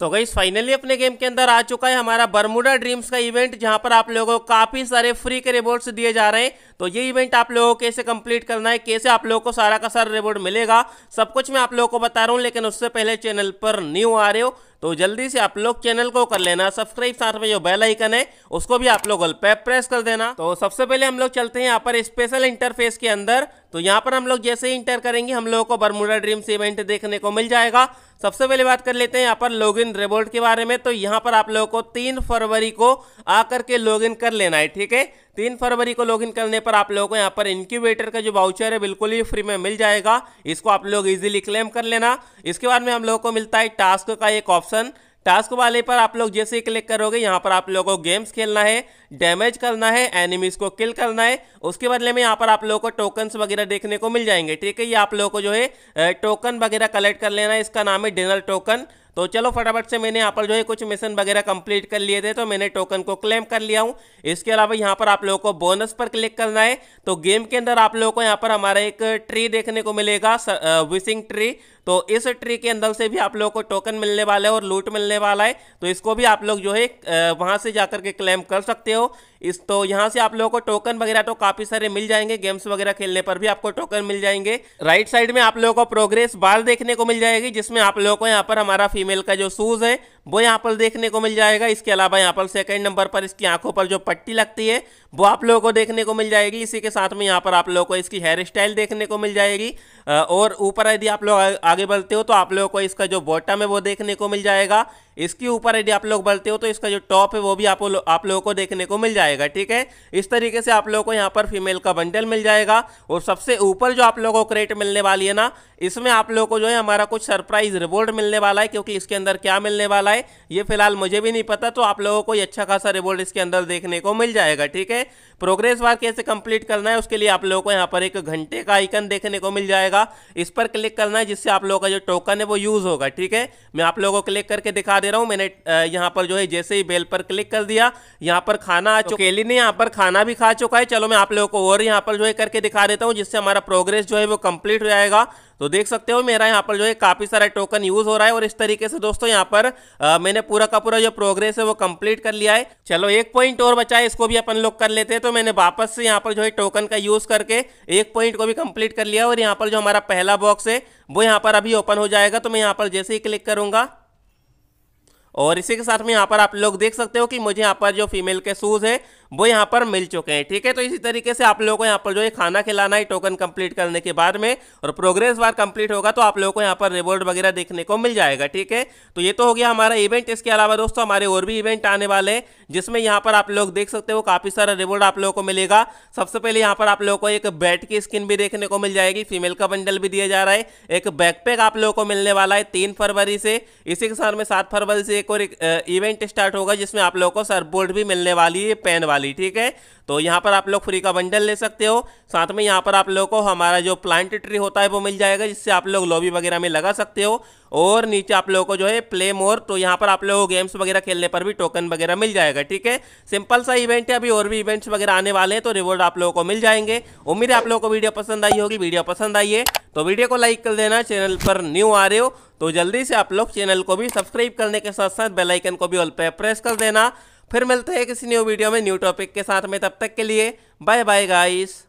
तो गई फाइनली अपने गेम के अंदर आ चुका है हमारा बरमुडा ड्रीम्स का इवेंट जहां पर आप लोगों को काफ़ी सारे फ्री के रिवॉर्ड्स दिए जा रहे हैं तो ये इवेंट आप लोगों को कैसे कंप्लीट करना है कैसे आप लोगों को सारा का सारा रिवॉर्ड मिलेगा सब कुछ मैं आप लोगों को बता रहा हूँ लेकिन उससे पहले चैनल पर न्यू आ रहे हो तो जल्दी से आप लोग चैनल को कर लेना सब्सक्राइब साथ में जो बेल आइकन है उसको भी आप लोग प्रेस कर देना तो सबसे पहले हम लोग चलते हैं यहाँ पर स्पेशल इंटरफेस के अंदर तो यहाँ पर हम लोग जैसे ही इंटर करेंगे हम लोगों को बरमुडा ड्रीम्स इवेंट देखने को मिल जाएगा सबसे पहले बात कर लेते हैं यहाँ पर लॉगिन रेबोल्ट के बारे में तो यहाँ पर आप लोगों को तीन फरवरी को आकर के लॉगिन कर लेना है ठीक है तीन फरवरी को लॉगिन करने पर आप लोगों को यहाँ पर इंक्यूबेटर का जो बाउचर है बिल्कुल ही फ्री में मिल जाएगा इसको आप लोग इजीली क्लेम कर लेना इसके बाद में हम लोगों को मिलता है टास्क का एक ऑप्शन ऑप्शन टास्क वाले पर आप लोग जैसे क्लिक करोगे यहाँ पर आप लोगों को गेम्स खेलना है डैमेज करना है एनिमीज को किल करना है उसके बदले में यहाँ पर आप लोगों को टोकन्स वगैरह देखने को मिल जाएंगे ठीक है ये आप लोगों को जो है टोकन वगैरह कलेक्ट कर लेना है इसका नाम है डिनर टोकन तो चलो फटाफट से मैंने यहाँ पर जो है कुछ मिशन वगैरह कंप्लीट कर लिए थे तो मैंने टोकन को क्लेम कर लिया हूँ इसके अलावा यहाँ पर आप लोगों को बोनस पर क्लिक करना है तो गेम के अंदर आप लोगों को यहाँ पर हमारा एक ट्री देखने को मिलेगा विशिंग ट्री तो इस ट्री के अंदर से भी आप लोगों को टोकन मिलने वाला है और लूट मिलने वाला है तो इसको भी आप लोग जो है वहाँ से जाकर के क्लेम कर सकते हो इस तो यहाँ से आप लोगों को टोकन वगैरह तो काफ़ी सारे मिल जाएंगे गेम्स वगैरह खेलने पर भी आपको टोकन मिल जाएंगे राइट साइड में आप लोगों को प्रोग्रेस बार देखने को मिल जाएगी जिसमें आप लोगों को यहाँ पर हमारा फीमेल फीमेल का जो शूज़ है वो यहाँ पर देखने को मिल जाएगा इसके अलावा यहाँ पर सेकंड नंबर पर इसकी आंखों पर जो पट्टी लगती है वो आप लोगों को देखने को मिल जाएगी इसी के साथ में यहाँ पर आप लोगों को इसकी हेयर स्टाइल देखने को मिल जाएगी और ऊपर यदि आप लोग आगे बढ़ते हो तो आप लोगों को इसका जो बॉटम है वो देखने को मिल जाएगा इसके ऊपर यदि आप लोग बढ़ते हो तो इसका जो टॉप है वो भी आप लो, आप लोगों को देखने को मिल जाएगा ठीक है इस तरीके से आप लोगों को यहाँ पर फीमेल का बंडल मिल जाएगा और सबसे ऊपर जो आप लोगों को क्रेट मिलने वाली है ना इसमें आप लोगों को जो है हमारा कुछ सरप्राइज रिवॉर्ड मिलने वाला है क्योंकि इसके अंदर क्या मिलने वाला है ये फिलहाल मुझे भी नहीं पता तो आप लोगों को ये अच्छा खासा रिवॉर्ड इसके अंदर देखने को मिल जाएगा ठीक है प्रोग्रेस बार कैसे कंप्लीट करना है उसके लिए आप लोगों को यहाँ पर एक घंटे का आइकन देखने को मिल जाएगा इस पर क्लिक करना है जिससे आप लोगों का जो टोकन है वो यूज़ होगा ठीक है मैं आप लोगों को क्लिक करके दिखा दे दे रहा हूँ मैंने यहाँ पर जो है जैसे ही बेल पर क्लिक कर दिया यहाँ पर खाना आ चुका केली ने यहाँ पर खाना भी खा चुका है चलो मैं आप लोगों को और यहाँ पर जो है करके दिखा देता हूँ जिससे हमारा प्रोग्रेस जो है वो कम्प्लीट हो जाएगा तो देख सकते हो मेरा यहाँ पर जो है काफ़ी सारा टोकन यूज़ हो रहा है और इस तरीके से दोस्तों यहाँ पर आ, मैंने पूरा का पूरा जो प्रोग्रेस है वो कंप्लीट कर लिया है चलो एक पॉइंट और बचा है इसको भी अपन लोग कर लेते हैं तो मैंने वापस से यहाँ पर जो है टोकन का यूज़ करके एक पॉइंट को भी कंप्लीट कर लिया और यहाँ पर जो हमारा पहला बॉक्स है वो यहाँ पर अभी ओपन हो जाएगा तो मैं यहाँ पर जैसे ही क्लिक करूँगा और इसी के साथ में यहाँ पर आप लोग देख सकते हो कि मुझे यहाँ पर जो फीमेल के शूज़ है वो यहाँ पर मिल चुके हैं ठीक है तो इसी तरीके से आप लोगों को यहाँ पर जो है खाना खिलाना है टोकन कंप्लीट करने के बाद में और प्रोग्रेस बार कंप्लीट होगा तो आप लोगों को यहाँ पर रिवॉर्ड वगैरह देखने को मिल जाएगा ठीक है तो ये तो हो गया हमारा इवेंट इसके अलावा दोस्तों हमारे और भी इवेंट आने वाले हैं जिसमें यहाँ पर आप लोग देख सकते हो काफ़ी सारा रिवॉर्ड आप लोगों को मिलेगा सबसे पहले यहाँ पर आप लोगों को एक बैट की स्किन भी देखने को मिल जाएगी फीमेल का बंडल भी दिया जा रहा है एक बैकपैक आप लोगों को मिलने वाला है तीन फरवरी से इसी के साथ में सात फरवरी से एक और इवेंट स्टार्ट होगा जिसमें आप लोगों को सरबोर्ड भी मिलने वाली है पेन वाली वाली ठीक है तो यहाँ पर आप लोग फ्री का बंडल ले सकते हो साथ में यहाँ पर आप लोगों को हमारा जो प्लांट ट्री होता है वो मिल जाएगा जिससे आप लोग लॉबी वगैरह में लगा सकते हो और नीचे आप लोगों को जो है प्ले मोर तो यहाँ पर आप लोगों को गेम्स वगैरह खेलने पर भी टोकन वगैरह मिल जाएगा ठीक है सिंपल सा इवेंट है अभी और भी इवेंट्स वगैरह आने वाले हैं तो रिवॉर्ड आप लोगों को मिल जाएंगे उम्मीद है आप लोगों को वीडियो पसंद आई होगी वीडियो पसंद आई है तो वीडियो को लाइक कर देना चैनल पर न्यू आ रहे हो तो जल्दी से आप लोग चैनल को भी सब्सक्राइब करने के साथ साथ बेलाइकन को भी ऑल पर प्रेस कर देना फिर मिलते हैं किसी न्यू वीडियो में न्यू टॉपिक के साथ में तब तक के लिए बाय बाय गाइस